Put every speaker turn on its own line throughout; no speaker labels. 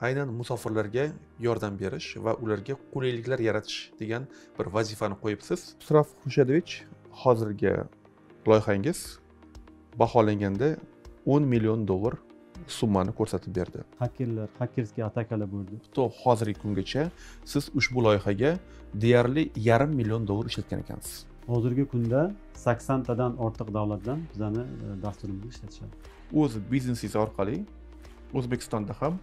aynan musofirlarga yordam berish va ularga qulayliklar yaratish degan bir vazifani qo'yibsiz sraf xrushadovich hozirgi loyihangiz baholanganda o'n million dollar summani ko'rsatib berdi hakerlar hakerskiy atakalar bo'ldi to hozirgi kungacha siz ushbu loyihaga deyarli yarim million dollar ishlatgan ekansiz
hozirgi kunda saksontadan ortiq davlatdan bizani
e, dasturimizni ishlatishadi o'z biznesingiz orqali o'zbekistonda ham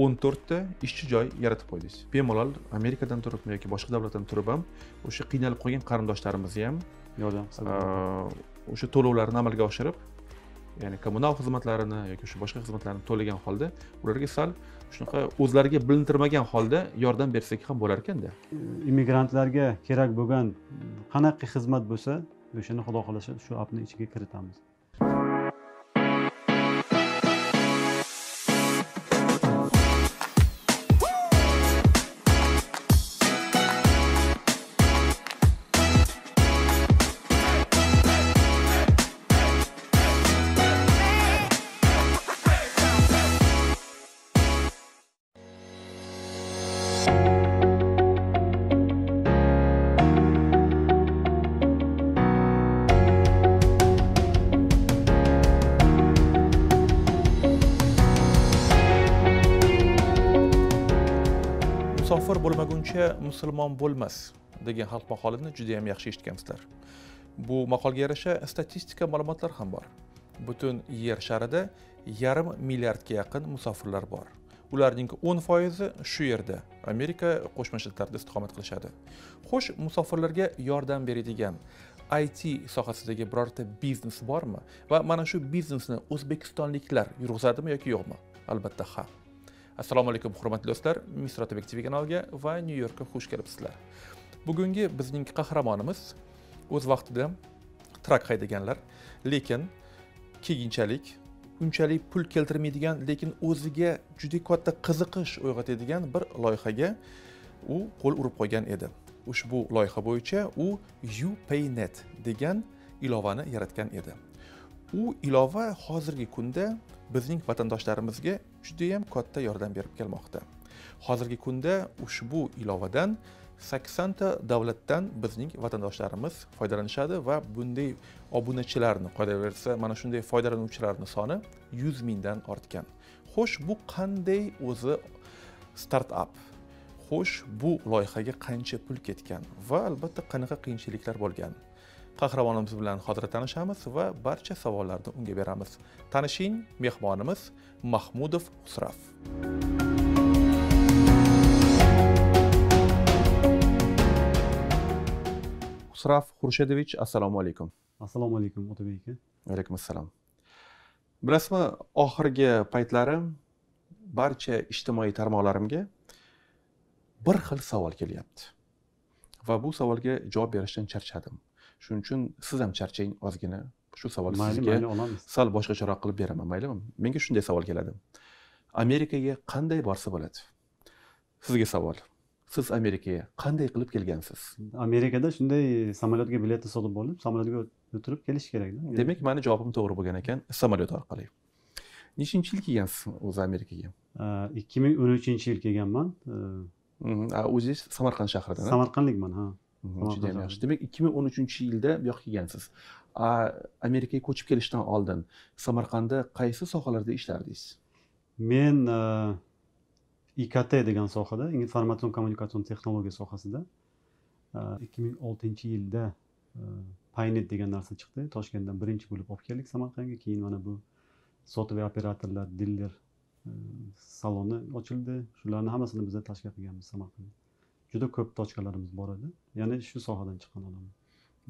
o'n to'rtta ishchi joy yaratib qo'ydingiz bemalol amerikadan turib yoki boshqa davlatdan turib ham o'sha qiynalib qolgan qarindoshlarimizni ham yordam o'sha to'lovlarni amalga oshirib ya'ni kommunal xizmatlarini yoki o'sha boshqa xizmatlarni to'lagan holda ularga sal shunaqa o'zlariga bilintirmagan holda yordam bersak ham bo'lar ekanda
immigrantlarga kerak bo'lgan qanaqa xizmat bo'lsa o'shani xudo xohlasa shu apni ichiga kiritamiz
bo'yicha musulmon bo'lmas degan xalq maqolini juda yam yaxshi eshitgansizlar bu maqolga yarasha statistika ma'lumotlar ham bor butun yer sharida yarim milliardga yaqin musofirlar bor ularning o'n foizi shu yerda amerika qo'shma shtatlarida istiqomat qilishadi xo'sh musofirlarga yordam beradigan it sohasidagi birorta biznes bormi va mana shu biznesni o'zbekistonliklar yurg'izadimi yoki yo'qmi albatta ha assalomu alaykum hurmatli do'stlar misra tv kanaliga va nyu yorkka xush kelibsizlar bugungi bizning qahramonimiz o'z vaqtida trak haydaganlar lekin keyinchalik unchalik pul keltirmaydigan lekin o'ziga juda katta qiziqish uyg'otadigan bir loyihaga u qo'l urib qo'ygan edi ushbu loyiha bo'yicha u upaynet degan ilovani yaratgan edi u ilova hozirgi kunda bizning vatandoshlarimizga judayam katta yordam berib kelmoqda hozirgi kunda ushbu ilovadan saksonta davlatdan bizning vatandoshlarimiz foydalanishadi va bunday obunachilarni qolaversa mana shunday foydalanuvchilarni soni yuz mingdan ortgan xo'sh bu qanday o'zi startup xo'sh bu loyihaga qancha pul ketgan va albatta qanaqa qiyinchiliklar bo'lgan qahramonimiz bilan hozir tanishamiz va barcha savollarni unga beramiz tanishing mehmonimiz mahmudov husrav husrav xurshidovich assalomu alaykum assalomu alaykum otabek aka vaalaykum assalom bilasizmi oxirgi paytlari barcha ijtimoiy tarmoqlarimga bir xil savol kelyapti va bu savolga javob berishdan charchadim shuning uchun siz ham charchang ozgina shu savol sizga sal boshqacharoq qilib beraman maylimi menga shunday savol keladi amerikaga qanday borsa bo'ladi sizga savol siz amerikaga qanday qilib kelgansiz amerikada
shunday samolyotga biletni sotib olib samolyotga o'tirib kelish kerakda demak
mani javobim to'g'ri bo'lgan ekan samolyot orqali nechinchi yil kelgansiz o'zi amerikaga ikki ming o'n uchinchi yil kelganman o'zingiz samarqand shahridan samarqandlikman ha judayam yaxshi demak ikki ming o'n uchinchi yilda bu yoqqa kelgansiz amerikaga ko'chib kelishdan oldin samarqandda qaysi sohalarda ishlardingiz men
ikt degan sohada informatsion kommunikatsion texnologiya sohasida ikki ming oltinchi yilda paynet degan narsa chiqdi toshkentdan birinchi bo'lib olib keldik samarqandga keyin mana bu sotiviy operatorlar diller saloni ochildi shularni hammasini biza tashkil qilganmiz samarqandda juda ko'p tochkalarimiz bor edi ya'ni shu
sohadan chiqqan odam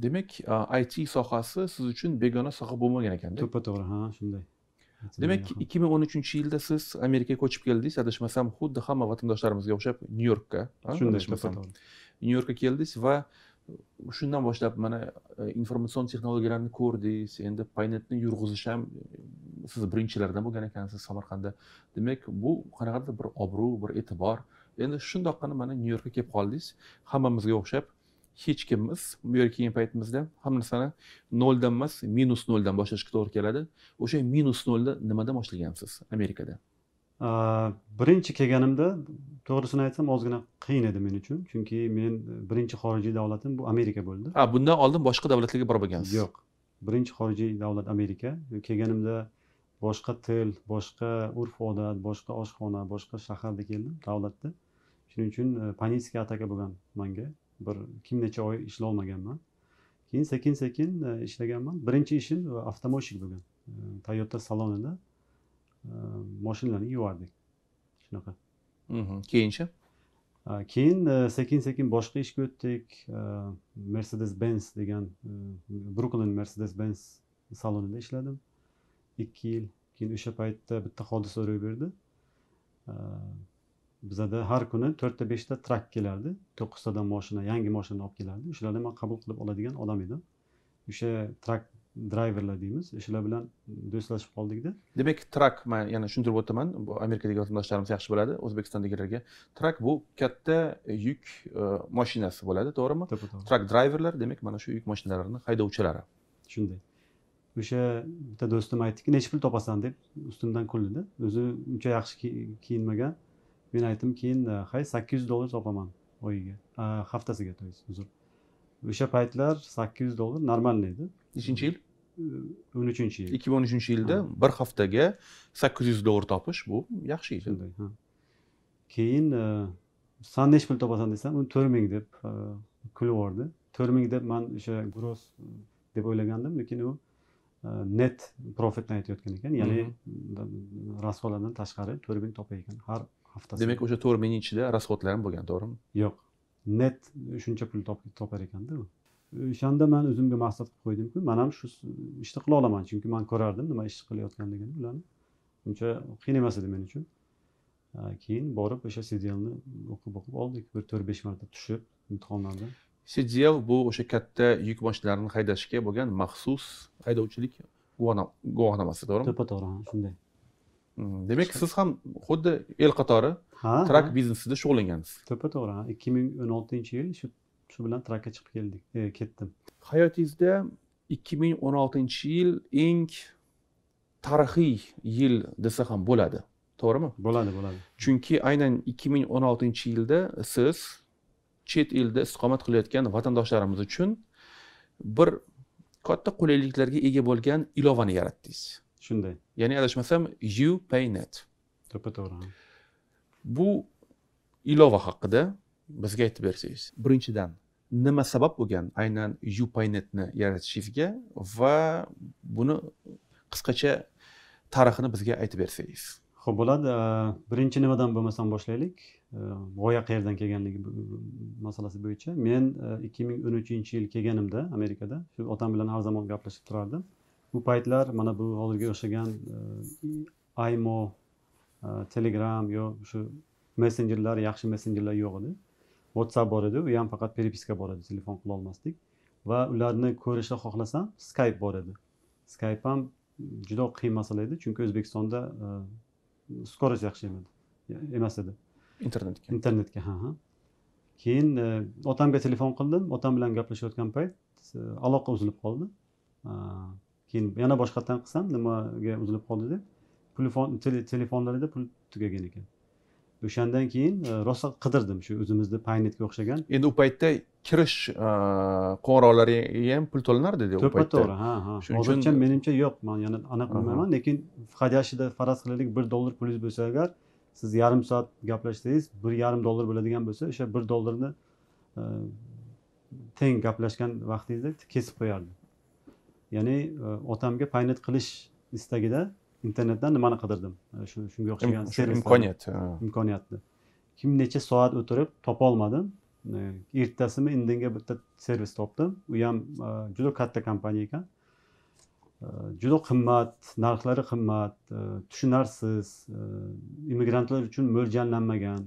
demak it sohasi siz uchun begona soha bo'lmagan ekanda to'ppa to'g'ri ha shunday demak ikki ming o'n uchinchi yilda siz amerikaga ko'chib keldingiz adashmasam xuddi hamma vatandoshlarimizga o'xshab nyu yorkka shunday adashmasam nyu yorkka keldingiz va shundan boshlab mana e, informatsion texnologiyalarni ko'rdingiz endi paynetni yurg'izish ham e, siz birinchilardan bo'lgan ekansiz samarqandda demak bu qanaqadir bir obro' bir e'tibor endi shundoqqina mana nyu yorkka kelib qoldingiz hammamizga o'xshab hech kimmiz bu yerga kelgan paytimizda hamma narsani noldan emas minus noldan boshlashga to'g'ri keladi o'sha minus nolda nimadan boshlagansiz amerikada
birinchi kelganimda to'g'risini aytsam ozgina qiyin edi men uchun chunki men birinchi xorijiy davlatim bu amerika bo'ldi ha
bundan oldin boshqa davlatlarga borib bo'lgansiz yo'q
birinchi xorijiy davlat amerika kelganimda boshqa til boshqa urf odat boshqa oshxona boshqa shaharda keldim davlatda shuning uchun e, panitskiy ataka bo'lgan manga bir kim necha oy ishlolmaganman keyin sekin sekin e, ishlaganman birinchi ishim e, avtomoshik bo'lgan toyota salonida moshinalarni yuvardik shunaqa mhm. keyinchi keyin sekin sekin boshqa ishga o'tdik mercedes benz degan bruklin mercedes benz salonida ishladim ikki yil keyin o'sha paytda bitta hodisa ro'y berdi bizada har kuni to'rtta beshta trak kelardi to'qqiztadan moshina yangi moshina olib kelardi o'shalarni man qabul qilib oladigan odam edim o'sha trak drayverlar deymiz o'shalar bilan
do'stlashib qoldikda demak trak man yana tushuntirib o'taman bu amerikadagi vatandoshlarimiz yaxshi biladi o'zbekistondagilarga trak bu katta yuk e, mashinasi bo'ladi to'g'rimi trak drayverlar demak mana shu yuk mashinalarini haydovchilari shunday o'sha bitta
do'stim aytdiki necha pul topasan deb ustimdan kuldi o'zi uncha yaxshi kiyinmagan men aytdim keyin e, hay sakkiz yuz dollar topaman oyiga haftasiga то есть uzr o'sha paytlar sakkiz yuz dollar нормальный edi nechinchi yil e, o'n uchinchi yil ikki ming o'n
uchinchi yilda bir haftaga sakkiz yuz dollar topish bu yaxshi edi shunday
keyin e, san necha pul topasan desam u to'rt ming deb kulib yubordi to'rt ming deb man o'sha gross deb o'ylagandim lekin u Э, net profitni aytayotgan ekan ya'ni rasxodlardan tashqari to'rt ming topar ekan har haftasi demak
o'sha to'rt mingni ichida rasxodlar ham bo'lgan to'g'rimi yo'q
net shuncha pul topar ekanda u o'shanda man o'zimga maqsad qilib qo'ydimku man ham shu ishni qila olaman chunki man ko'rardim nima ish qilayotganligini ularni uncha qiyin emas edi men uchun keyin borib o'sha serialni o'qib o'qib oldik bir to'rt besh marta tushib imtihonlardan
szydziev bu o'sha katta yuk mashinalarini haydashga bo'lgan maxsus haydovchilik guvohnomasi to'g'rimi to'ppa to'g'ri shunday hmm, demak siz ham xuddi el qatori
trak biznesida shug'ullangansiz to'ppa to'g'ri ikki ming o'n oltinchi yil shu shu bilan trakka chiqib
keldik e, ketdim hayotingizda ikki ming o'n oltinchi yil eng tarixiy yil desa ham bo'ladi to'g'rimi bo'ladi bo'ladi chunki aynan ikki ming o'n oltinchi yilda siz chet elda istiqomat qilayotgan vatandoshlarimiz uchun bir katta qulayliklarga ega bo'lgan ilovani yaratdingiz shunday ya'ni adashmasam you pay net to'ppa to'g'ri bu ilova haqida bizga aytib bersangiz birinchidan nima sabab bo'lgan aynan you pay netni yaratishingizga va buni qisqacha tarixini bizga aytib bersangiz xo'p bo'ladi birinchi nimadan bo'lmasam
boshlaylik g'oya qayerdan kelganligi masalasi bo'yicha men e, ikki ming o'n uchinchi yil kelganimda amerikada shu otam bilan har zamon gaplashib turardim bu paytlar mana bu hozirga o'xshagan e, imo e, telegram yo shu messenjerlar yaxshi messenjerlar yo'q edi whatsapp bor edi u ham faqat переписка bor edi telefon qila olmasdik va ularni ko'rishni xohlasam skype bor edi skype ham juda qiyin masala edi chunki o'zbekistonda skorost yaxshi emas edi internetga internetga ha ha keyin otamga telefon qildim otam bilan gaplashayotgan payt aloqa uzilib qoldi keyin yana boshqatdan qilsam nimaga uzilib qoldi deb telefonlarida pul tugagan ekan o'shandan keyin e, rosa qidirdim shu o'zimizni paynetga o'xshagan endi u paytda kirish e,
qo'ng'iroqlariga ham pul to'lanardi u paytda to'g'ri ha ha hozircha
menimcha yo'q man yana anaqa bilmayman lekin входящийda faraz qilaylik bir dollar pulingiz bo'lsa agar siz yarim soat gaplashsangiz bir yarim dollar bo'ladigan bo'lsa o'sha bir dollarni e, teng gaplashgan vaqtingizda kesib qo'yardim ya'ni otamga paynet qilish istagida internetdan nimani qidirdim shunga o'xshagan imkoniyat imkoniyatni kim necha soat o'tirib topolmadim e, ertasimi indinga bitta servis topdim u ham e, juda katta kompaniya ekan e, juda qimmat narxlari qimmat tushunarsiz immigrantlar uchun mo'ljallanmagan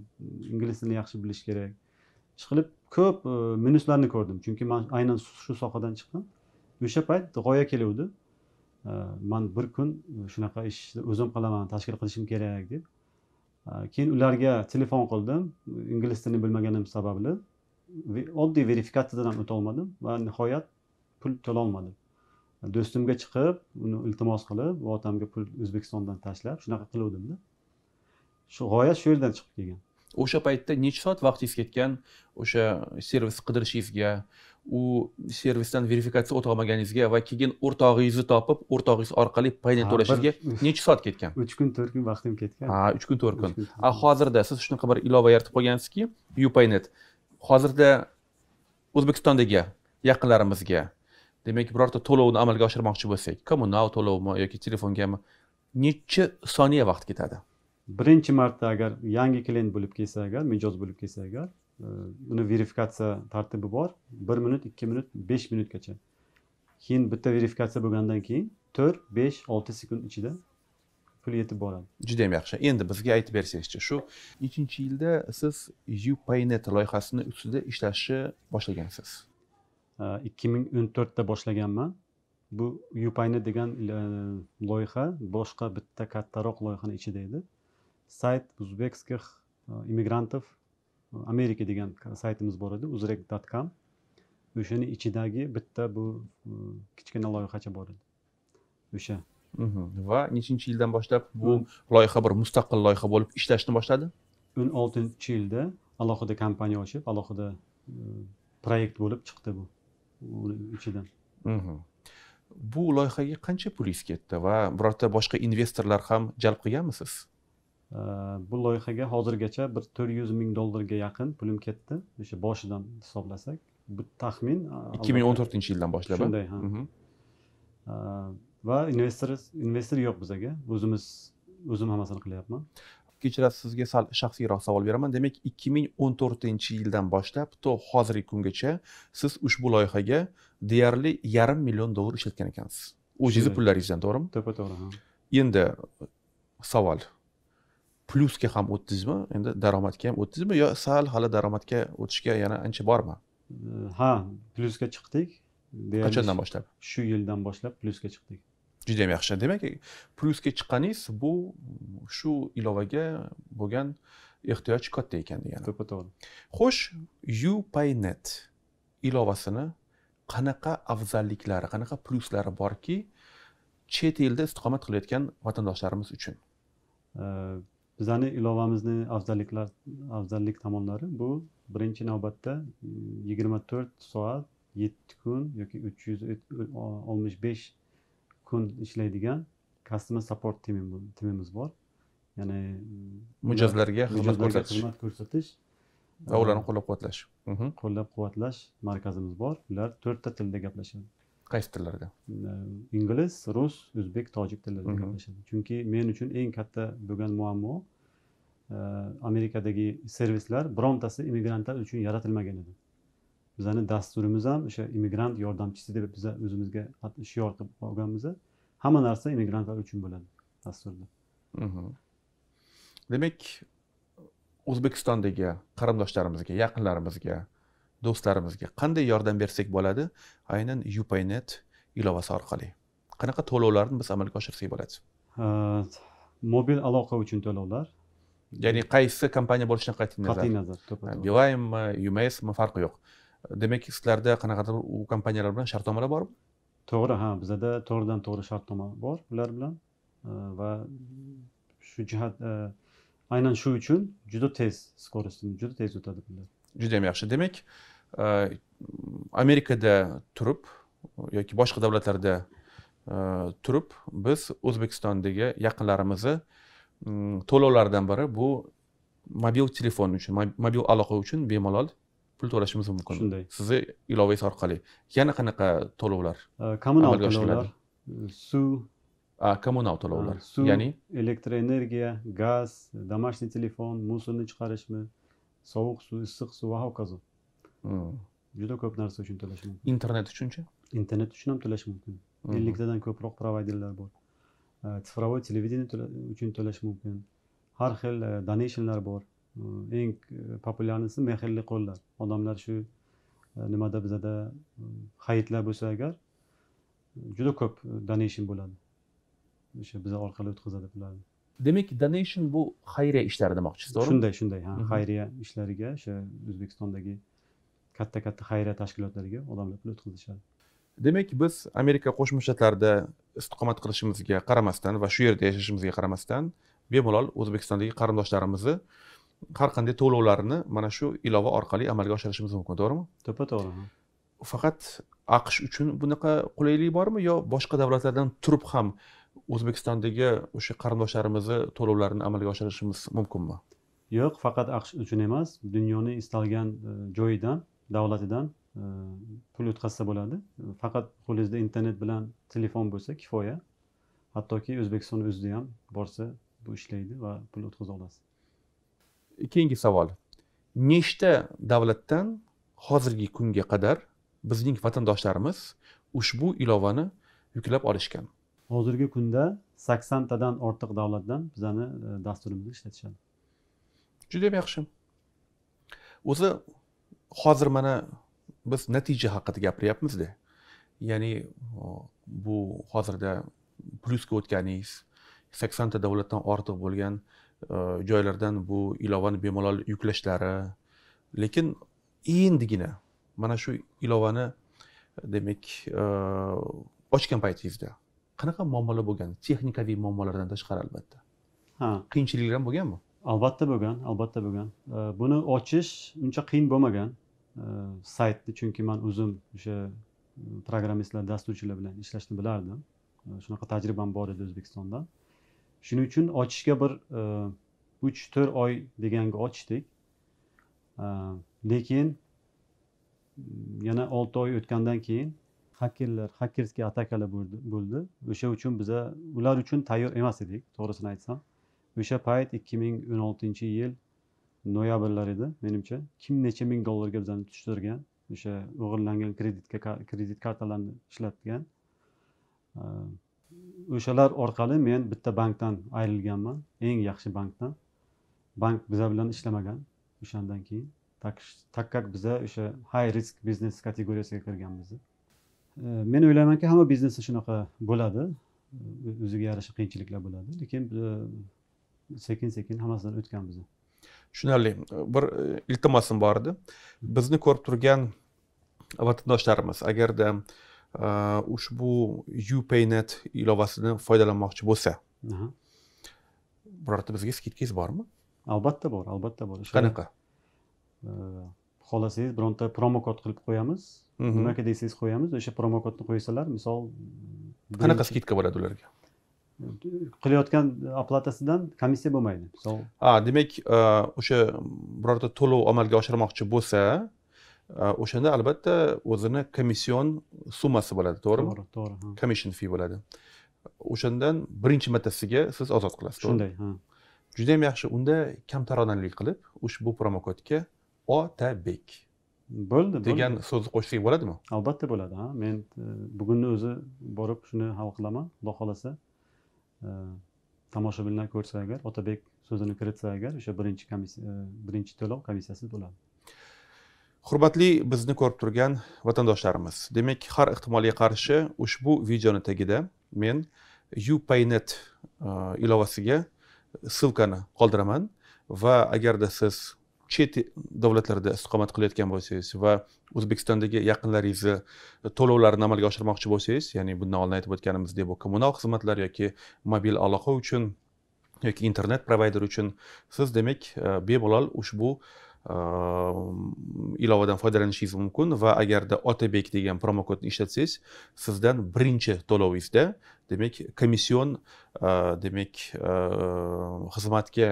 ingliz tilini yaxshi bilish kerak ishqilib ko'p minuslarni ko'rdim chunki man aynan shu sohadan chiqqan o'sha payt g'oya keluvdi Э, man bir kun э, shunaqa ishni o'zim qilaman tashkil qilishim kerak deb э, keyin ularga telefon qildim ingliz tilini bilmaganim sababli oddiy verifikatsiyadan ham o'tolmadim va nihoyat pul to'lolmadim do'stimga chiqib uni iltimos qilib u otamga pul o'zbekistondan tashlab shunaqa qiluvdimda shu
g'oya shu yerdan chiqib kelgan o'sha paytda necha soat vaqtingiz ketgan o'sha servis qidirishingizga u servisdan verifikatsiya o'tolmaganingizga va keyin o'rtog'ingizni topib o'rtog'ingiz orqali paynet to'lashingizga
necha soat ketgan uch kun to'rt kun vaqtim ketgan ha uch kun to'rt
kun a hozirda siz shunaqa bir ilova yaratib qo'ygansizki upaynet hozirda o'zbekistondagi yaqinlarimizga demak birorta to'lovni amalga oshirmoqchi bo'lsak kommunal to'lovmi yoki telefongami necha soniya vaqt ketadi birinchi marta agar yangi klient
bo'lib kelsa agar mijoz bo'lib kelsa agar uni verifikatsiya tartibi bor bir minut ikki minut besh minutgacha keyin bitta verifikatsiya bo'lgandan keyin to'rt besh olti
sekund ichida pul yetib boradi judayam yaxshi endi bizga aytib bersangizchi shu nechinchi yilda siz upaynet loyihasini ustida ishlashni boshlagansiz
ikki ming o'n to'rtda boshlaganman bu upaynet degan e, loyiha boshqa bitta kattaroq loyihani ichida edi sayt узбекских e, immigrantov amerika degan saytimiz bor edi uzrek dot com o'shani ichidagi bitta bu e, kichkina loyihacha bor edi
o'sha mhm. va
nechinchi yildan boshlab bu
loyiha bir mustaqil loyiha bo'lib ishlashni boshladi o'n
oltinchi yilda alohida kompaniya ochib alohida e, proyekt bo'lib chiqdi bu
uni ichidan mhm. bu loyihaga qancha pulingiz ketdi va birorta boshqa investorlar ham jalb qilganmisiz Э, bu loyihaga hozirgacha
bir to'rt yuz ming dollarga yaqin pulim ketdi o'sha boshidan hisoblasak bu taxmin ikki ming o'n to'rtinchi yildan boshlab shunday ha mhm. э, va investor
investor yo'q bizaga o'zimiz o'zim hammasini qilyapman kechirasiz sizga sal shaxsiyroq savol beraman demak ikki ming o'n to'rtinchi yildan boshlab to hozirgi kungacha siz ushbu loyihaga deyarli yarim million dollar ishlatgan ekansiz o'zingizni pullaringizdan to'g'rimi to'ppa to'g'ri endi savol plusga ham o'tdingizmi endi daromadga ham o'tdingizmi yo sal hali daromadga o'tishga yana ancha bormi ha plusga chiqdik qachondan boshlab shu yildan boshlab plusga chiqdik juda yam yaxshi demak plusga chiqqaningiz bu shu ilovaga bo'lgan ehtiyoj katta ekan degani to'ppa to'g'ri xo'sh upaynet ilovasini qanaqa afzalliklari qanaqa pluslari borki chet elda istiqomat qilayotgan vatandoshlarimiz uchun bizani ilovamizni afzalliklar
afzallik tomonlari bu birinchi navbatda mm, yigirma to'rt soat yetti kun yoki uch yuz e, oltmish besh kun ishlaydigan customer support timimiz bor ya'ni mm, mijozlarga xizmat ko'rsatish xizmat ko'rsatish va ularni qo'llab quvvatlash qo'llab quvvatlash markazimiz bor ular to'rtta tilda gaplashadi qaysi tillarda ingliz rus o'zbek tojik tillarida mhmm. gaplashadi chunki men uchun eng katta bo'lgan muammo amerikadagi servislar birontasi immigrantlar uchun yaratilmagan edi bizani dasturimiz ham o'sha immigrant yordamchisi deb biza o'zimizga shior qilib olganmiz hamma narsa immigrantlar uchun bo'ladi dasturda
mhmm. demak o'zbekistondagi qarindoshlarimizga yaqinlarimizga do'stlarimizga qanday yordam bersak bo'ladi aynan upaynet ilovasi orqali qanaqa to'lovlarni biz amalga oshirsak bo'ladi mobil aloqa uchun to'lovlar ya'ni qaysi kompaniya bo'lishidan qat'iy nazar qat'iy nazar belinemi umasmi farqi yo'q demak sizlarda qanaqadir u kompaniyalar bilan shartnomalar bormi to'g'ri ha bizada to'g'ridan to'g'ri shartnoma bor ular bilan
va shu jihat e, aynan shu uchun juda tez скоростini juda tez o'tadi bular
ham yaxshi demak e, amerikada turib yoki boshqa davlatlarda e, turib biz o'zbekistondagi yaqinlarimizni mm, to'lovlaridan biri bu mobil telefon uchun mobil aloqa uchun bemalol pul to'lashimiz mumkin shunday sizni ilovangiz orqali yana qanaqa to'lovlar e, kommunal to'lovlar suv kommunal to'lovlar ya'ni
elektr energiya gaz домашний telefon musulni chiqarishmi sovuq suv issiq suv va hokazo juda ko'p narsa uchun to'lash mumkin internet uchunchi internet uchun ham to'lash mumkin elliktadan ko'proq provayderlar bor цифровой televideniye uchun to'lash mumkin har xil donationlar bor eng populyarnisi mehrli qo'llar odamlar shu nimada bizada hayitlar bo'lsa agar juda ko'p donation bo'ladi o'sha biza orqali o'tkazadi bularni
demak donation bu xayriya ishlari demoqchisiz to'g'rimi shunday shunday ha mhmm. xayriya
ishlariga o'sha o'zbekistondagi katta katta xayriya tashkilotlariga odamlar pul o'tkazishadi
demak biz amerika qo'shma shtatlarida istiqomat qilishimizga qaramasdan va shu yerda yashashimizga qaramasdan bemalol o'zbekistondagi qarindoshlarimizni har qanday to'lovlarni mana shu ilova orqali amalga oshirishimiz mumkin to'g'rimi to'ppa to'g'ri faqat aqsh uchun bunaqa qulaylik bormi yo boshqa davlatlardan turib ham o'zbekistondagi o'sha qarindoshlarimizni to'lovlarini amalga oshirishimiz mumkinmi yo'q faqat
aqsh uchun emas dunyoni istalgan e, joyidan davlatidan e, pul o'tkazsa bo'ladi faqat qo'lingizda internet bilan telefon bo'lsa kifoya hattoki
o'zbekiston o'zida ham borsa bu ishlaydi va pul o'tkaza olasiz keyingi savol nechta davlatdan hozirgi kunga qadar bizning vatandoshlarimiz ushbu ilovani yuklab olishgan
hozirgi kunda saksontadan ortiq davlatdan bizani e, dasturimizni ishlatishadi juda ham yaxshi
o'zi hozir mana biz natija haqida gapiryapmizda ya'ni bu hozirda plyusga o'tganingiz saksonta davlatdan ortiq bo'lgan e, joylardan bu ilovani bemalol yuklashlari lekin endigina mana shu ilovani demak e, ochgan paytingizda qanaqa muammolar bo'lgan texnikaviy muammolardan tashqari albatta ha qiyinchiliklar ham bo'lganmi albatta bo'lgan albatta bo'lgan
buni ochish uncha qiyin bo'lmagan saytni chunki man o'zim o'sha e, programmistlar dasturchilar bilan ishlashni bilardim shunaqa tajribam bor edi o'zbekistonda shuning uchun ochishga bir e, uch to'rt oy deganga ochdik lekin mm, yana olti oy o'tgandan keyin hakerlar hakerskiy atakalar bo'ldi o'sha uchun biza ular uchun tayyor emas edik to'g'risini aytsam o'sha payt ikki ming o'n oltinchi yil noyabrlar edi menimcha kim necha ming dollarga bizani tushirgan o'sha o'g'irlangan kreditga kredit kartalarini ishlatgan o'shalar orqali men bitta bankdan ayrilganman eng yaxshi bankdan bank biza bilan ishlamagan o'shandan keyin takkak biza o'sha high risk biznes kategoriyasiga kirganmiz men o'ylaymanki hamma biznesda shunaqa bo'ladi o'ziga yarasha qiyinchiliklar bo'ladi lekin e, sekin sekin hammasidan o'tganmiz
tushunarli bir e, iltimosim bor edi bizni ko'rib turgan vatandoshlarimiz agarda e, ushbu upaynet ilovasidan foydalanmoqchi bo'lsa birorta bizga skidkangiz bormi
albatta bor albatta bor qanaqa xohlasangiz bironta promo kod qilib qo'yamiz mhm. nimaga desangiz qo'yamiz o'sha promo kodni qo'ysalar misol
qanaqa skidka bo'ladi ularga
qilayotgan oplatasidan komissiya bo'lmaydi misol
ha demak e, o'sha birorta to'lov amalga oshirmoqchi bo'lsa e, o'shanda albatta o'zini komission summasi bo'ladi to'g'rimi to'g'ri to'g'ri commission fi bo'ladi o'shandan birinchi martasiga siz ozod qilasiz shunday ha judayam yaxshi unda kamtaronalik qilib ushbu promokodga otabek bo'ldi degan so'zni qo'shsak bo'ladimi
albatta bo'ladi ha men e, bugunni o'zi borib shuni hal qilaman xudo xohlasa e, tomoshabinlar ko'rsa agar otabek so'zini kiritsa agar o'sha birinchi komissiya e,
birinchi to'lov komissiyasi bo'ladi hurmatli bizni ko'rib turgan vatandoshlarimiz demak har ehtimolga qarshi ushbu videoni tagida men upaynet ilovasiga ссылкani qoldiraman va agarda siz chet davlatlarda istiqomat qilayotgan bo'lsangiz va o'zbekistondagi yaqinlaringizni to'lovlarini amalga oshirmoqchi bo'lsangiz ya'ni bundan oldin aytib o'tganimizdek bu kommunal xizmatlar yoki mobil aloqa uchun yoki internet provayder uchun siz demak e, bemalol ushbu e, ilovadan foydalanishingiz mumkin va agarda otabek degan promokodni ishlatsangiz sizdan birinchi to'lovingizda demak komission e, demak e, xizmatga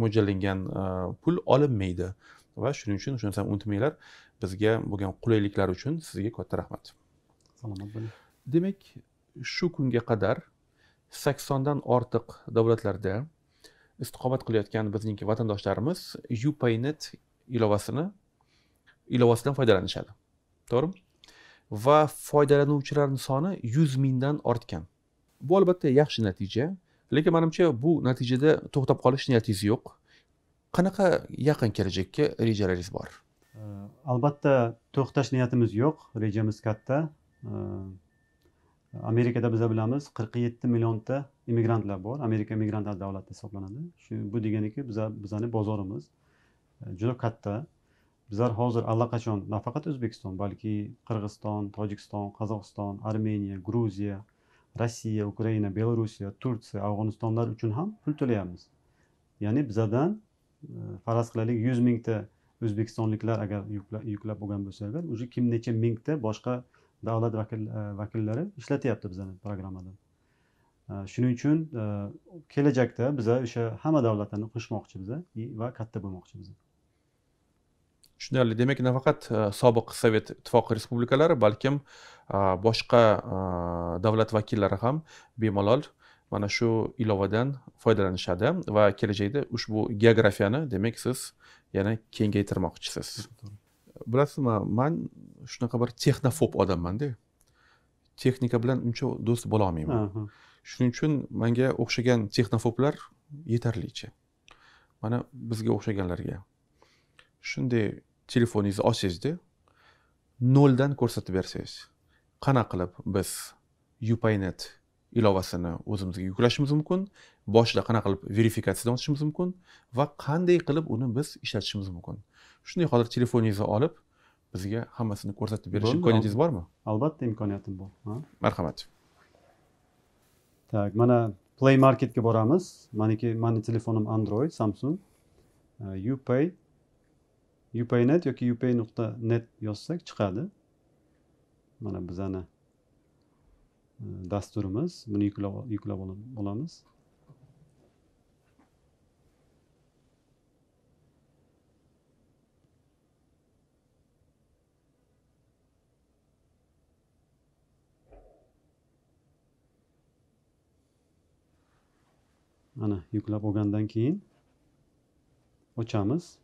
mo'ljallangan e, pul olinmaydi va shuning uchun shu narsani unutmanglar bizga bo'lgan qulayliklar uchun sizga katta rahmat salomat bo'ling demak shu kunga qadar saksondan ortiq davlatlarda istiqomat qilayotgan bizning vatandoshlarimiz upaynet ilovasini ilovasidan foydalanishadi to'g'rimi va foydalanuvchilarni soni yuz mingdan ortgan bu albatta yaxshi natija lekin manimcha bu natijada to'xtab qolish niyatingiz yo'q qanaqa yaqin kelajakka rejalaringiz bor albatta to'xtash niyatimiz yo'q rejamiz
katta amerikada biza bilamiz qirq yetti millionta immigrantlar bor amerika immigrantlar davlati hisoblanadi shu bu deganiki biza bizani bozorimiz e, juda katta bizlar hozir allaqachon nafaqat o'zbekiston balki qirg'iziston tojikiston qozog'iston armeniya gruziya rossiya ukraina belorussiya turkiya afg'onistonlar uchun ham pul to'layapmiz ya'ni bizadan e, faraz qilaylik yuz mingta o'zbekistonliklar agar yuklab olgan bo'lsa agar уже kim necha mingta boshqa davlat vakil, e, vakillari ishlatyapti bizani programmada e, shuning uchun kelajakda biza o'sha hamma davlatlarni qo'shmoqchimiz va katta bo'lmoqchimiz
tushunarli demak nafaqat e, sobiq sovet ittifoqi respublikalari balkim e, boshqa e, davlat vakillari ham bemalol mana shu ilovadan foydalanishadi va kelajakda ushbu geografiyani demak siz yana kengaytirmoqchisiz bilasizmi man shunaqa bir texnofob odammanda texnika bilan uncha do'st bo'la olmayman shuning uchun manga o'xshagan texnofoblar yetarlicha mana bizga o'xshaganlarga shunday telefoningizni ochsangizda noldan ko'rsatib bersangiz qanaqa qilib biz upaynet ilovasini o'zimizga yuklashimiz mumkin boshida qanaqa qilib verifikatsiyadan o'tishimiz mumkin va qanday qilib uni biz ishlatishimiz mumkin shunday hozir telefoningizni olib bizga hammasini ko'rsatib berish imkoniyatingiz bormi
albatta imkoniyatim bor
marhamat так mana
play marketga boramiz maniki mani telefonim android samsung uh, upay upaynet yoki upay nuqta net yozsak chiqadi mana bizani e, dasturimiz buni yuklab yuklab olamiz mana yuklab olgandan keyin ochamiz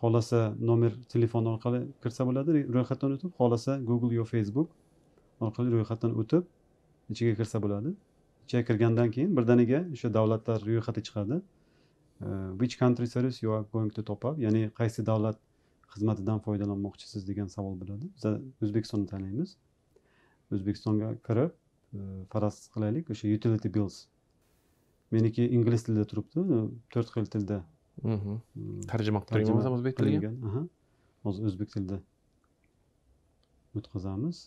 xohlasa nomer telefon orqali kirsa bo'ladi ro'yxatdan o'tib xohlasa google yo facebook orqali ro'yxatdan o'tib ichiga kirsa bo'ladi ichiga kirgandan keyin birdaniga o'sha davlatlar ro'yxati chiqadi э, which country service you are going to top up ya'ni qaysi davlat xizmatidan foydalanmoqchisiz degan savol bo'ladi biza o'zbekistonni tanlaymiz o'zbekistonga kirib э, faraz qilaylik o'sha utility bills meniki ingliz tilida turibdi to'rt xil tilda tarjima qilib turganmiz o'zbek tiliga hozir o'zbek tilida o'tkazamiz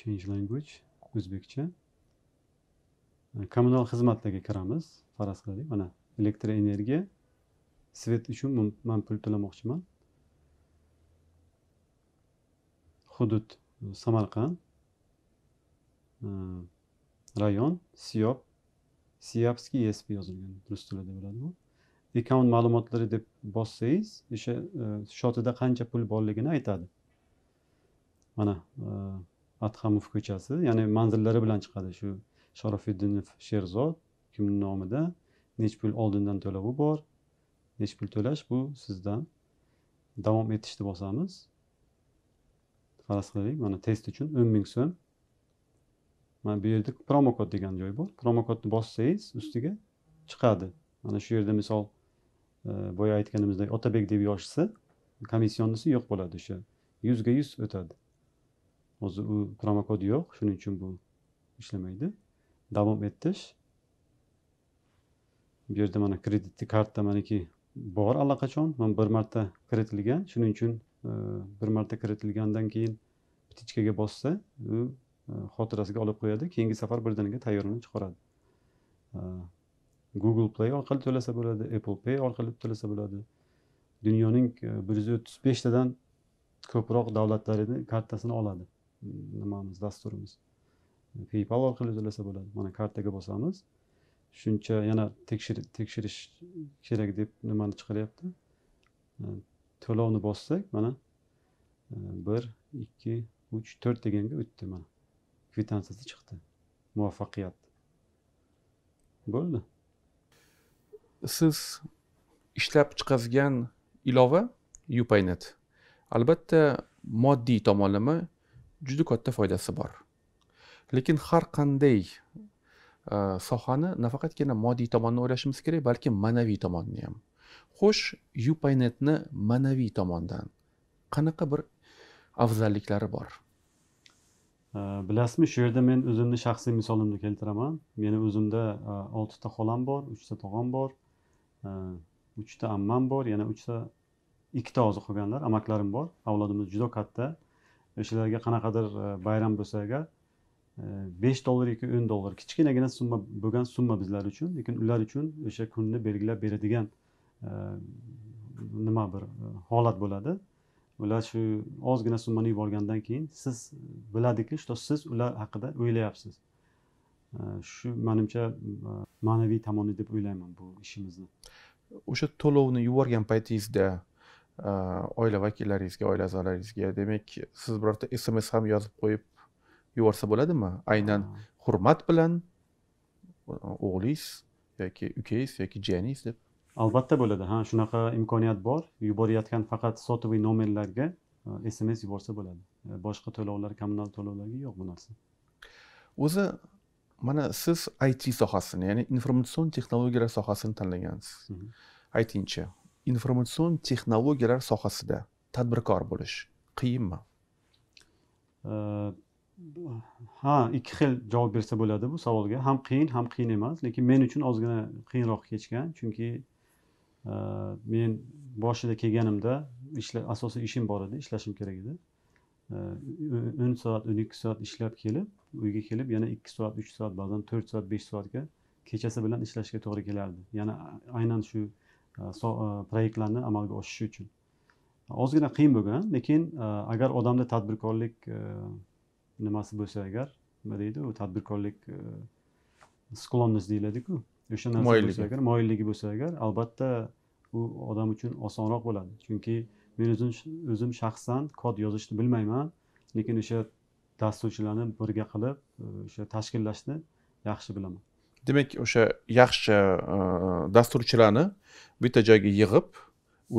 change language o'zbekcha kommunal xizmatlarga kiramiz faraz qilaylik mana elektr energiya svet uchun man pul to'lamoqchiman hudud samarqand rayon siyob siyapski esp yozilgan rus tilida bo'ladimi account ma'lumotlari deb bossangiz o'sha e, shotida qancha pul borligini aytadi mana e, adhamov ko'chasi ya'ni manzillari bilan chiqadi shu sharofiddinov sherzod kimni nomida nechi pul oldindan to'lovi bor nechi pul to'lash bu sizdan davom etishni bosamiz faraz qilaylik mana test uchun o'n ming so'm mana bu yerda promo kod degan joy bor promo kodni bossangiz ustiga chiqadi mana shu yerda misol e, boya aytganimizdek otabek deb yozishsa komissionnisi yo'q bo'ladi o'sha yuzga yuz o'tadi hozir u promo kod yo'q shuning uchun bu ishlamaydi davom etish bu yerda mana kreditni karta maniki bor allaqachon mana bir marta kiritilgan shuning uchun e, bir marta kiritilgandan keyin ptichkaga bossa u Э, xotirasiga olib qo'yadi keyingi safar birdaniga tayyorlanib chiqaradi э, google play orqali to'lasa bo'ladi apple pay orqali to'lasa bo'ladi dunyoning e, bir yuz o'ttiz beshtadan ko'proq davlatlarini kartasini oladi mm, nimamiz dasturimiz paypal orqali to'lasa bo'ladi mana kartaga bosamiz shuncha yana tekshirish kerak deb nimani chiqaryapti э, to'lovni bossak mana bir ikki uch to'rt deganga o'tdi mana kvitantsiyasi chiqdi
muvaffaqiyat bo'ldi siz ishlab chiqargan ilova upaynet albatta moddiy tomonlama juda katta foydasi bor lekin har qanday e, sohani nafaqatgina moddiy tomonni o'ylashimiz kerak balki ma'naviy tomonni ham xo'sh upaynetni ma'naviy tomondan qanaqa bir afzalliklari bor bilasizmi shu yerda men o'zimni
shaxsiy misolimni keltiraman meni o'zimda e, oltita xolam bor uchta tog'am bor e, uchta ammam bor yana uchta ikkita hozir qolganlar amaklarim bor avlodimiz juda katta o'shalarga e, qanaqadir bayram bo'lsa agar besh dollar yoki o'n dollar kichkinagina summa bo'lgan summa bizlar uchun lekin ular uchun o'sha kunni belgilab beradigan nima bir holat bo'ladi ular shu ozgina summani yuborgandan keyin siz biladiki что siz ular haqida o'ylayapsiz э, shu manimcha э, ma'naviy tomoni deb o'ylayman bu ishimizni
o'sha to'lovni yuborgan paytingizda э, oila vakillaringizga oila a'zolaringizga demak siz birorta sms ham yozib qo'yib yuborsa bo'ladimi aynan hurmat bilan o'g'lingiz yoki ukangiz yoki jiyaningiz deb
albatta bo'ladi ha shunaqa imkoniyat bor yuborayotgan faqat sotoviy nomerlarga
sms e, yuborsa
bo'ladi e, boshqa to'lovlar kommunal to'lovlarga yo'q bu narsa
o'zi mana siz it sohasini ya'ni informatsion texnologiyalar sohasini tanlagansiz aytingchi informatsion texnologiyalar sohasida tadbirkor bo'lish qiyinmi e, ha ikki xil javob
bersa bo'ladi bu savolga ham qiyin ham qiyin emas lekin men uchun ozgina qiyinroq kechgan chunki men boshida kelganimda asosiy ishim bor edi ishlashim kerak edi o'n soat o'n ikki soat ishlab kelib uyga kelib yana ikki soat uch soat ba'zan to'rt soat besh soatga kechasi bilan ishlashga to'g'ri kelardi yana aynan shu e, e, proyektlarni amalga oshishi uchun ozgina qiyin bo'lgan lekin e, agar odamda tadbirkorlik nimasi bo'lsa agar nima deydi u tadbirkorlik sklonnost deyiladiku o'sha narsa bo'lsa agar moyilligi bo'lsa agar albatta u odam uchun osonroq bo'ladi chunki men o'zim o'zim shaxsan kod yozishni bilmayman lekin o'sha dasturchilarni birga qilib e, o'sha tashkillashni yaxshi bilaman
demak o'sha yaxshi e, dasturchilarni bitta joyga yig'ib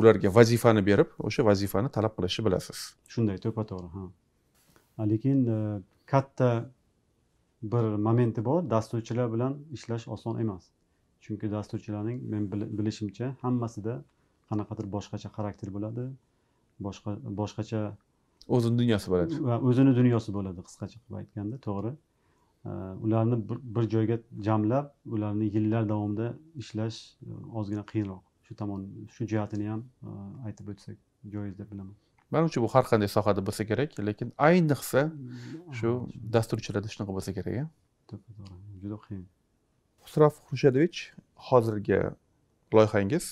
ularga vazifani berib o'sha vazifani talab qilishni bilasiz
shunday to'ppa to'g'ri ha lekin e, katta bir momenti bor dasturchilar bilan ishlash oson emas chunki dasturchilarning men bilishimcha hammasida qanaqadir boshqacha xarakter bo'ladi boshqa boshqacha o'zini dunyosi bo'ladi va o'zini dunyosi bo'ladi qisqacha qilib aytganda to'g'ri ularni bir joyga jamlab ularni yillar davomida ishlash e, ozgina qiyinroq shu tomon shu jihatini ham e, aytib o'tsak joiz deb bilaman
manimcha bu har qanday sohada bo'lsa kerak lekin ayniqsa mm, shu dasturchilarda shunaqa bo'lsa kerak a juda qiyin xusrav xrushadovich hozirgi loyihangiz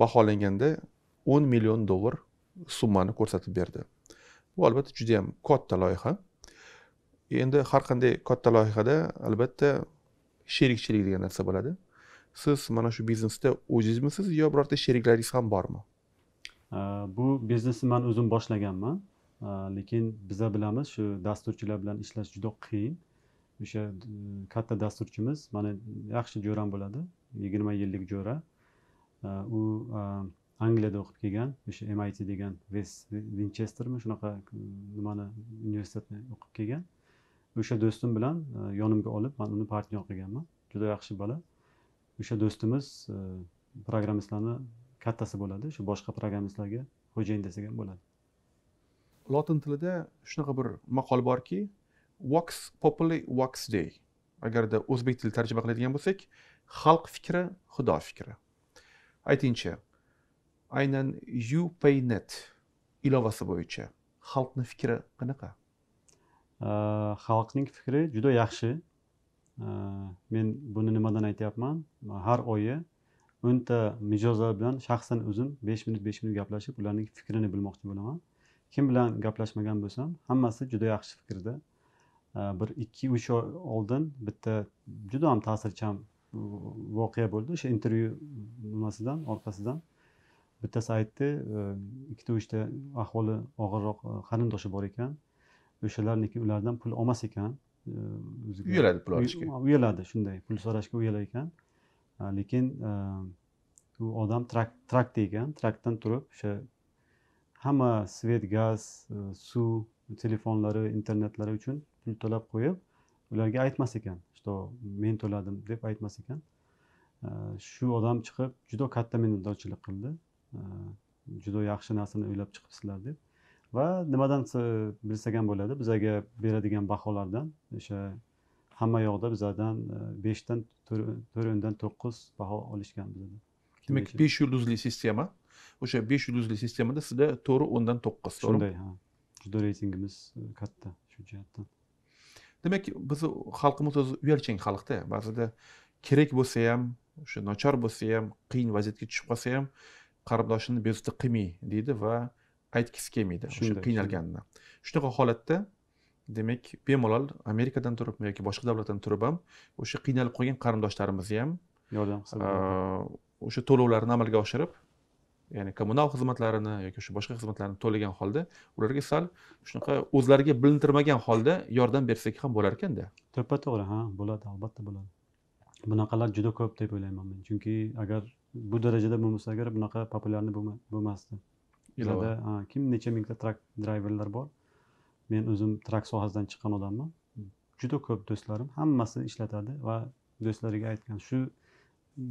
baholanganda o'n million dollar summani ko'rsatib berdi bu albatta juda ham katta loyiha endi har qanday katta loyihada albatta sherikchilik degan narsa bo'ladi siz mana shu biznesda o'zingizmisiz yo birorta sheriklaringiz ham bormi bu biznesni man o'zim boshlaganman
lekin biza bilamiz shu dasturchilar bilan ishlash juda qiyin o'sha katta dasturchimiz mana yaxshi jo'ram bo'ladi yigirma yillik jo'ra u angliyada o'qib kelgan o'sha mit degan vinchestermi shunaqa nimani universitetni o'qib kelgan o'sha do'stim bilan yonimga olib man uni partnyor qilganman juda yaxshi bola o'sha do'stimiz programmistlarni kattasi bo'ladi shu boshqa programmistlarga xo'jayin desak ham bo'ladi
lotin tilida shunaqa bir maqol borki vox populi vox dei agarda o'zbek tili tarjima qiladigan bo'lsak xalq fikri xudo fikri aytingchi aynan upaynet ilovasi bo'yicha xalqni fikri qanaqa
xalqning fikri juda yaxshi men buni nimadan aytyapman har oyi o'nta mijozlar bilan shaxsan o'zim besh minut besh minut gaplashib ularning fikrini bilmoqchi bo'laman kim bilan gaplashmagan bo'lsam hammasi juda yaxshi fikrda Э, bir ikki uch oy oldin bitta juda ham ta'sirchan voqea bo'ldi o'sha intervyu nimasidan orqasidan bittasi aytdi ikkita uchta ahvoli og'irroq e, qarindoshi bor ekan o'shalarniki ulardan pul olmas ekan uyaladi pul olishga uyaladi shunday pul so'rashga uyalar ekan e, lekin e, u odam traktda ekan traktdan turib o'sha hamma svet gaz suv telefonlari internetlari uchun pulni to'lab qo'yib ularga aytmas ekan что men to'ladim deb aytmas ekan э, shu odam chiqib juda katta minnatdorchilik qildi э, juda yaxshi narsani o'ylab chiqibsizlar deb va nimadan bilsak ham bo'ladi bizlarga beradigan baholardan o'sha hamma yoqda bizlardan e, beshdan o'ndan to'qqiz baho olishgan bizdan
demak besh yulduzli sistema o'sha besh yulduzli sistemada sizda to'rt o'ndan to'qqiz shunday ha juda reytingimiz e, katta shu jihatdan demak biz xalqimiz o'zi uyalchang xalqda ba'zida kerak bo'lsa ham o'sha nochor bo'lsa ham qiyin vaziyatga tushib qolsa ham qarindoshini bezovta qilmay deydi va aytgisi kelmaydi o'sha qiynalganini shunaqa holatda demak bemalol amerikadan turibmi yoki boshqa davlatdan turib ham o'sha qiynalib qolgan qarindoshlarimizni ham yordam o'sha to'lovlarni amalga oshirib ya'ni kommunal xizmatlarini yoki o'sha boshqa xizmatlarni to'lagan holda ularga sal shunaqa o'zlariga bilintirmagan holda yordam bersak ham bo'lar ekanda to'ppa
to'g'ri ha bo'ladi albatta bo'ladi bunaqalar juda ko'p deb o'ylayman men chunki agar bu darajada bo'lmasa agar bunaqa populyarniy bo'lmasdi bizlarda kim necha mingta trak drayverlar bor men o'zim trak sohasidan chiqqan odamman juda ko'p do'stlarim hammasi ishlatadi va do'stlariga aytgan shu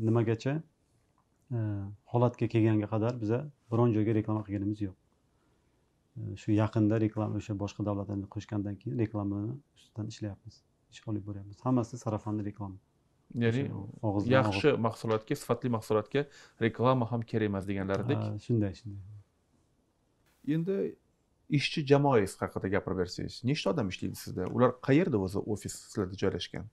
nimagacha holatga kelganga qadar biza biron joyga reklama qilganimiz yo'q shu yaqinda reklama o'sha boshqa davlatlarni qo'shgandan keyin reklamani ustidan ishlayapmiz ish olib boryapmiz hammasi sarafanni reklama ya'ni yaxshi
mahsulotga sifatli mahsulotga reklama ham kerak emas deganlaridek shunday shunday endi ishchi jamoangiz haqida gapirib bersangiz nechta odam ishlaydi sizda ular qayerda o'zi ofis sizlarda joylashgan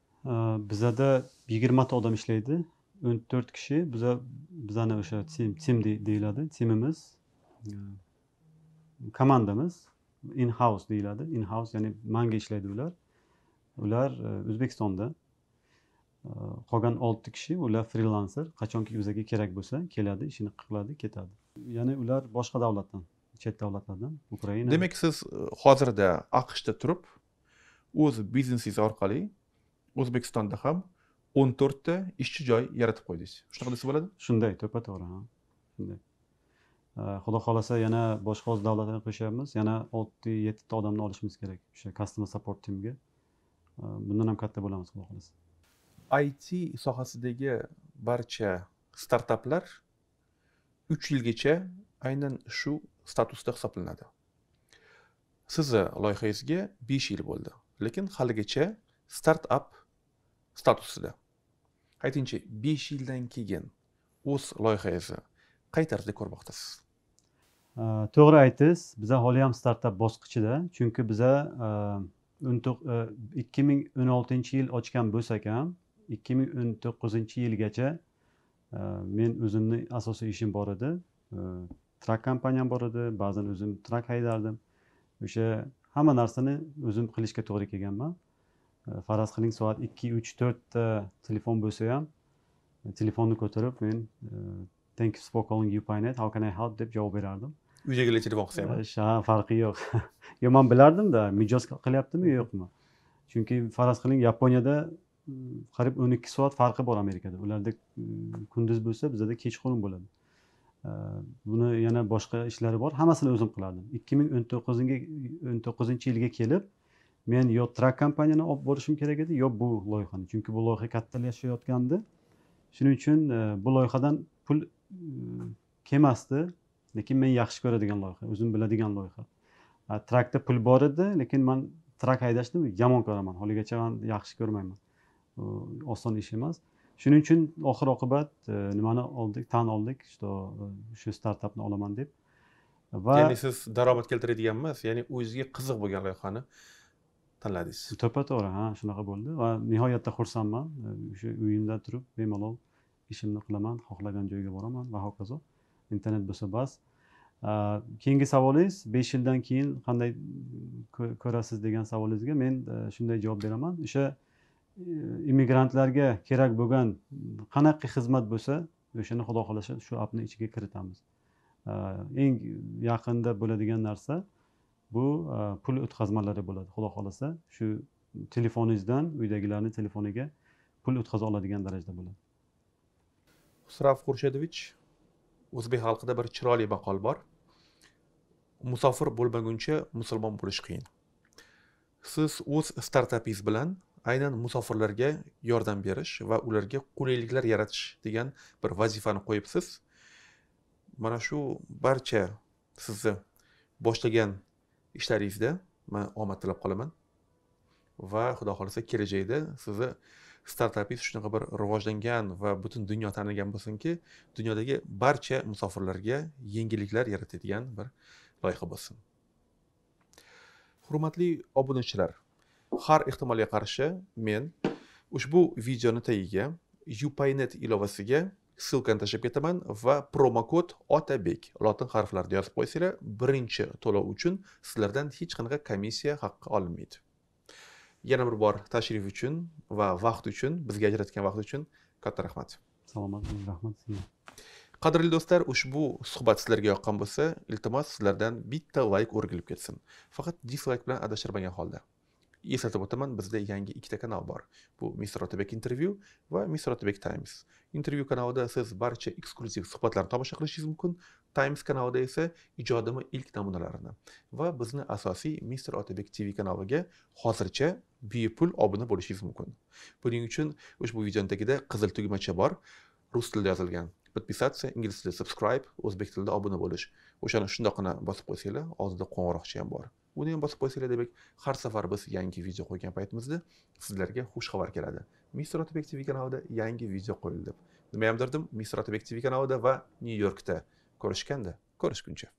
bizada yigirmata odam ishlaydi o'n to'rt kishi biza bizani o'sha tim tim deyiladi timimiz e, komandamiz in house deyiladi in house ya'ni manga ishlaydi ular ular e, o'zbekistonda e, qolgan olti kishi ular frilanser qachonki bizaga kerak bo'lsa keladi ishini qiladi ketadi ya'ni ular boshqa davlatdan chet davlatlardan
ukraina demak siz hozirda aqshda turib o'z biznesingiz orqali o'zbekistonda ham o'n to'rtta ishchi joy yaratib qo'ydingiz shunaqa desa bo'ladi shunday to'ppa
to'g'ri shunday xudo xohlasa yana boshqa o'z davlatlarga qo'shyapmiz yana olti yettita odamni olishimiz kerak o'sha customer support teamga bundan ham katta
bo'lamiz xudo xohlasa it sohasidagi barcha startaplar uch yilgacha aynan shu statusda hisoblanadi sizni loyihangizga besh yil bo'ldi lekin haligacha startap statusida aytingchi besh yildan keyin o'z loyihangizni qay tarzda ko'rmoqdasiz
to'g'ri aytdisiz biza hali ham startap bosqichida chunki biza ikki ming o'n oltinchi yil ochgan bo'lsak ham ikki ming o'n to'qqizinchi yilgacha men o'zimni asosiy ishim bor edi trak kompaniyam bor edi ba'zan o'zim trak haydardim o'sha hamma narsani o'zim qilishga to'g'ri kelganman Э, faraz qiling soat ikki uch to'rtta telefon bo'lsa ham e, telefonni ko'tarib men e, thank you for calling upinet how can i help deb javob berardim
uydagilar telefon qilsa
ham ha farqi yo'q yo'q man bilardimda mijoz qilyaptimi yo'qmi chunki faraz qiling yaponiyada mm, qariyb o'n ikki soat farqi bor amerikada ularda mm, kunduz bo'lsa bizada kechqurun bo'ladi э, buni yana boshqa ishlari bor hammasini o'zim qilardim ikki ming o'n to'qqizinga o'n to'qqizinchi yilga kelib men yo trak kompaniyani olib borishim kerak edi yo bu loyihani chunki bu loyiha kattalashayotgandi shuning uchun e, bu loyihadan pul e, kelmasdi lekin men yaxshi ko'radigan loyiha o'zim biladigan loyiha trakda pul bor edi lekin man trak haydashni yomon ko'raman holigacha man yaxshi ko'rmayman oson ish emas shuning uchun oxir oqibat e, nimani oldik tan oldik что shu startapni olaman deb va ya'ni siz
daromad keltiradigan emas ya'ni o'zizga qiziq bo'lgan loyihani
tanladingiz to'ppa to'g'ri ha shunaqa bo'ldi va nihoyatda xursandman o'sha uyimda turib bemalol ishimni qilaman xohlagan joyga boraman va hokazo internet bo'lsa bas keyingi savolingiz besh yildan keyin qanday ko'rasiz degan savolingizga men e, shunday javob beraman o'sha e, immigrantlarga kerak bo'lgan qanaqa xizmat bo'lsa o'shani xudo xohlasa shu appni ichiga kiritamiz eng yaqinda bo'ladigan narsa bu e, pul o'tkazmalari bo'ladi xudo xohlasa shu telefoningizdan uydagilarni telefoniga pul o'tkaza oladigan darajada bo'ladi
husrav xurshedovich o'zbek xalqida bir chiroyli maqol bor musofir bo'lmaguncha musulmon bo'lish qiyin siz o'z startapingiz bilan aynan musofirlarga yordam berish va ularga qulayliklar yaratish degan bir vazifani qo'yibsiz mana shu barcha sizni boshlagan ishlaringizda man omad tilab qolaman va xudo xohlasa kelajakda sizni startapingiz shunaqa bir rivojlangan va butun dunyo tanigan bo'lsinki dunyodagi barcha musofirlarga yengilliklar yaratadigan bir loyiha bo'lsin hurmatli obunachilar har ehtimolga qarshi men ushbu videoni tagiga upaynet ilovasiga ssilkani tashlab ketaman va promokod otabek lotin harflarida yozib qo'ysanglar birinchi to'lov uchun sizlardan hech qanaqa komissiya haqqi olinmaydi yana bir bor tashrif uchun va vaqt uchun bizga ajratgan vaqt uchun katta rahmat salomat bo'ling rahmat sizga qadrli do'stlar ushbu suhbat sizlarga yoqqan bo'lsa iltimos sizlardan bitta layk like o'rgilib ketsin faqat dislayk bilan adashtirmagan holda eslatib o'taman bizda yangi ikkita kanal bor bu mister otabek intervyu va mister otabek times intervyu kanalida siz barcha eksklyuziv suhbatlarni tomosha qilishingiz mumkin times kanalida esa ijodimni ilk namunalarini va bizni asosiy mister otabek tv kanaliga hozircha bepul obuna bo'lishingiz mumkin buning uchun ushbu videoni tagida qizil tugmacha bor rus tilida yozilgan подписаться ingliz tilida subscribe o'zbek tilida obuna bo'lish o'shani shundoqqina bosib qo'ysanglar oldida qo'ng'iroqcha ham bor uni ham bosib qo'ysanglar demak har safar biz yangi video qo'ygan paytimizda sizlarga xushxabar keladi mister otabek tv kanalida yangi video qo'yildi deb nimayamdirdim mister otabek tv kanalida va nyu yorkda ko'rishganda ko'rishguncha